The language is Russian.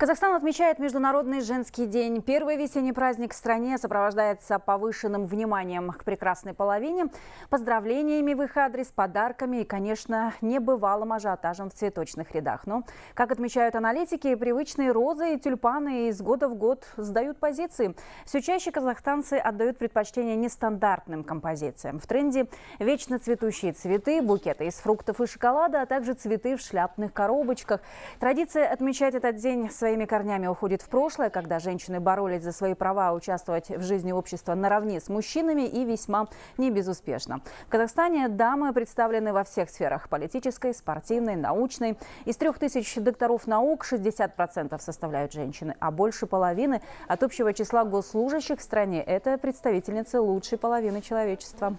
Казахстан отмечает Международный женский день. Первый весенний праздник в стране сопровождается повышенным вниманием к прекрасной половине, поздравлениями в их адрес, подарками и, конечно, небывалым ажиотажем в цветочных рядах. Но, как отмечают аналитики, привычные розы и тюльпаны из года в год сдают позиции. Все чаще казахстанцы отдают предпочтение нестандартным композициям. В тренде вечно цветущие цветы, букеты из фруктов и шоколада, а также цветы в шляпных коробочках. Традиция отмечать этот день своей своими корнями уходит в прошлое, когда женщины боролись за свои права участвовать в жизни общества наравне с мужчинами и весьма не безуспешно. В Казахстане дамы представлены во всех сферах – политической, спортивной, научной. Из трех тысяч докторов наук 60% составляют женщины, а больше половины от общего числа госслужащих в стране – это представительницы лучшей половины человечества.